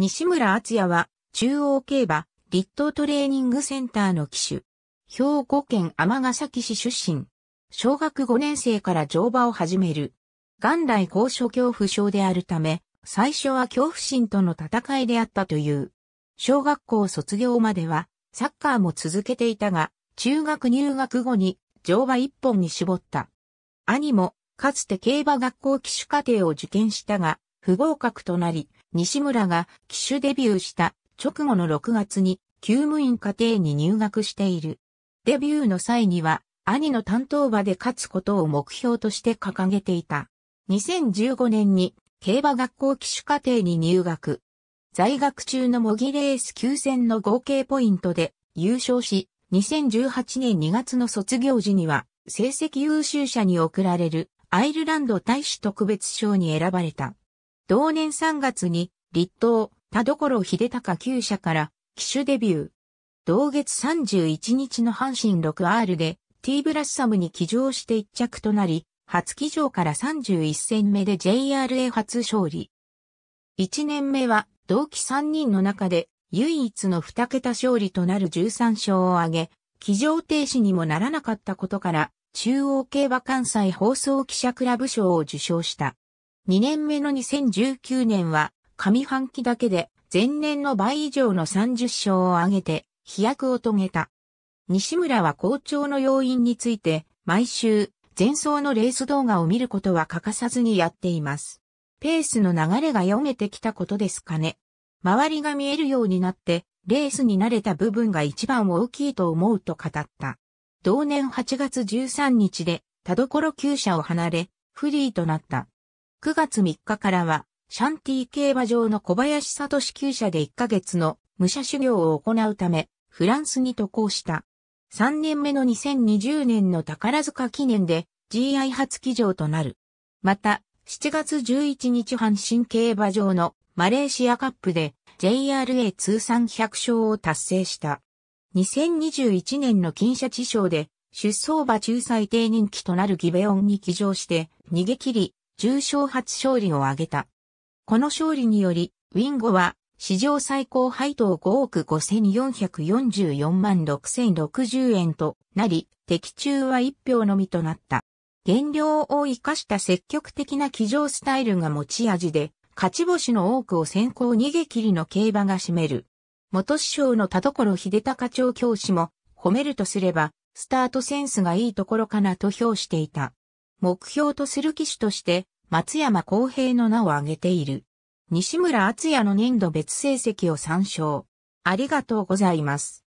西村敦也は、中央競馬、立東トレーニングセンターの騎手。兵庫県尼崎市出身。小学5年生から乗馬を始める。元来高所恐怖症であるため、最初は恐怖心との戦いであったという。小学校卒業までは、サッカーも続けていたが、中学入学後に乗馬一本に絞った。兄も、かつて競馬学校騎手課程を受験したが、不合格となり、西村が機種デビューした直後の6月に給務員家庭に入学している。デビューの際には兄の担当馬で勝つことを目標として掲げていた。2015年に競馬学校騎手家庭に入学。在学中の模擬レース9戦の合計ポイントで優勝し、2018年2月の卒業時には成績優秀者に贈られるアイルランド大使特別賞に選ばれた。同年3月に、立東、田所秀隆旧社から、騎手デビュー。同月31日の阪神 6R で、T ブラッサムに騎乗して一着となり、初騎乗から31戦目で JRA 初勝利。1年目は、同期3人の中で、唯一の2桁勝利となる13勝を挙げ、騎乗停止にもならなかったことから、中央競馬関西放送記者クラブ賞を受賞した。2年目の2019年は上半期だけで前年の倍以上の30勝を挙げて飛躍を遂げた。西村は好調の要因について毎週前走のレース動画を見ることは欠かさずにやっています。ペースの流れが読めてきたことですかね。周りが見えるようになってレースに慣れた部分が一番大きいと思うと語った。同年8月13日で田所厩舎を離れフリーとなった。9月3日からは、シャンティ競馬場の小林里支給者で1ヶ月の武者修行を行うため、フランスに渡航した。3年目の2020年の宝塚記念で GI 初騎乗となる。また、7月11日阪神競馬場のマレーシアカップで JRA 通算100勝を達成した。2021年の金社地賞で出走馬仲裁定人気となるギベオンに騎乗して逃げ切り重賞初勝利を挙げた。この勝利により、ウィンゴは史上最高配当5億5444万6060円となり、的中は1票のみとなった。減量を生かした積極的な騎乗スタイルが持ち味で、勝ち星の多くを先行逃げ切りの競馬が占める。元師匠の田所秀隆長教師も褒めるとすれば、スタートセンスがいいところかなと評していた。目標とする機種として、松山公平の名を挙げている。西村厚也の年度別成績を参照。ありがとうございます。